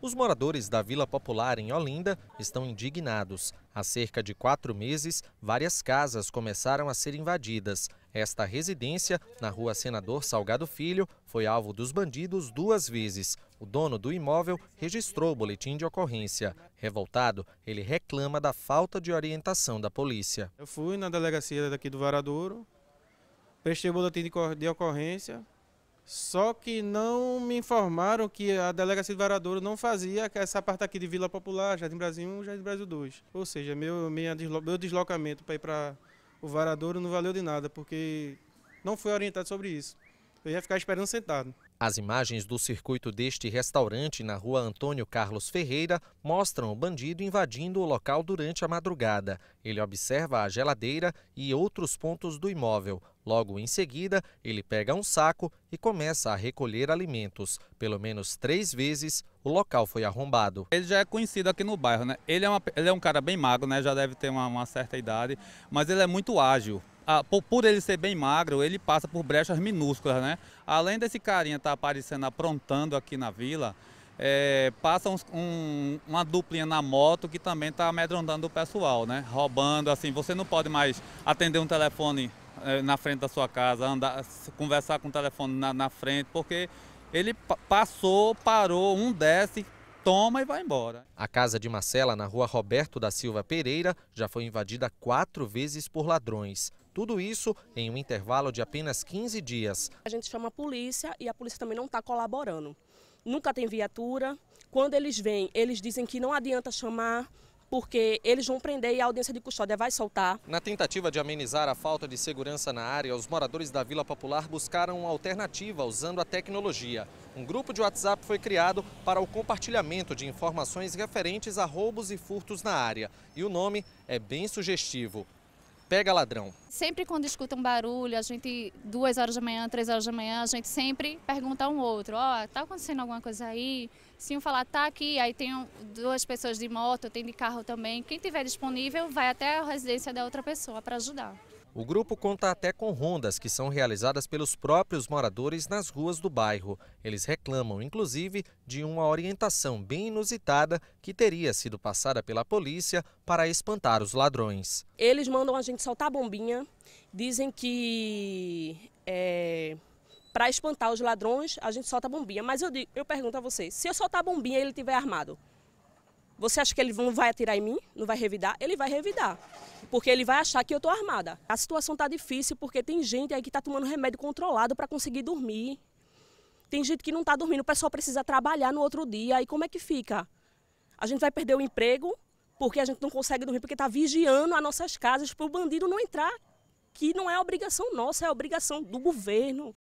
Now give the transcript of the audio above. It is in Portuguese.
Os moradores da Vila Popular em Olinda estão indignados. Há cerca de quatro meses, várias casas começaram a ser invadidas. Esta residência, na rua Senador Salgado Filho, foi alvo dos bandidos duas vezes. O dono do imóvel registrou o boletim de ocorrência. Revoltado, ele reclama da falta de orientação da polícia. Eu fui na delegacia daqui do Varadouro, prestei o boletim de ocorrência, só que não me informaram que a delegacia de Varadouro não fazia essa parte aqui de Vila Popular, Jardim Brasil 1, Jardim Brasil 2. Ou seja, meu, minha, meu deslocamento para ir para o Varadouro não valeu de nada, porque não fui orientado sobre isso. Eu ia ficar esperando sentado. As imagens do circuito deste restaurante na rua Antônio Carlos Ferreira mostram o bandido invadindo o local durante a madrugada. Ele observa a geladeira e outros pontos do imóvel, Logo em seguida, ele pega um saco e começa a recolher alimentos. Pelo menos três vezes, o local foi arrombado. Ele já é conhecido aqui no bairro, né? Ele é, uma, ele é um cara bem magro, né? Já deve ter uma, uma certa idade, mas ele é muito ágil. Ah, por, por, ele ser bem magro, ele passa por brechas minúsculas, né? Além desse carinha estar tá aparecendo aprontando aqui na vila, é, passa uns, um, uma duplinha na moto que também está amedrontando o pessoal, né? Roubando, assim, você não pode mais atender um telefone eh, na frente da sua casa, andar, conversar com o telefone na, na frente, porque ele passou, parou, um desce, toma e vai embora. A casa de Marcela, na rua Roberto da Silva Pereira, já foi invadida quatro vezes por ladrões. Tudo isso em um intervalo de apenas 15 dias. A gente chama a polícia e a polícia também não está colaborando. Nunca tem viatura. Quando eles vêm, eles dizem que não adianta chamar porque eles vão prender e a audiência de custódia vai soltar. Na tentativa de amenizar a falta de segurança na área, os moradores da Vila Popular buscaram uma alternativa usando a tecnologia. Um grupo de WhatsApp foi criado para o compartilhamento de informações referentes a roubos e furtos na área. E o nome é bem sugestivo: pega ladrão. Sempre quando escuta um barulho, a gente, duas horas da manhã, três horas da manhã, a gente sempre pergunta um outro, ó, oh, tá acontecendo alguma coisa aí? Se um falar, tá aqui, aí tem duas pessoas de moto, tem de carro também. Quem tiver disponível vai até a residência da outra pessoa para ajudar. O grupo conta até com rondas que são realizadas pelos próprios moradores nas ruas do bairro. Eles reclamam, inclusive, de uma orientação bem inusitada que teria sido passada pela polícia para espantar os ladrões. Eles mandam a gente soltar a bombinha, dizem que é, para espantar os ladrões a gente solta a bombinha. Mas eu, digo, eu pergunto a vocês: se eu soltar a bombinha e ele estiver armado, você acha que ele não vai atirar em mim? Não vai revidar? Ele vai revidar porque ele vai achar que eu estou armada. A situação está difícil porque tem gente aí que está tomando remédio controlado para conseguir dormir. Tem gente que não está dormindo, o pessoal precisa trabalhar no outro dia. E como é que fica? A gente vai perder o emprego porque a gente não consegue dormir, porque está vigiando as nossas casas para o bandido não entrar, que não é obrigação nossa, é obrigação do governo.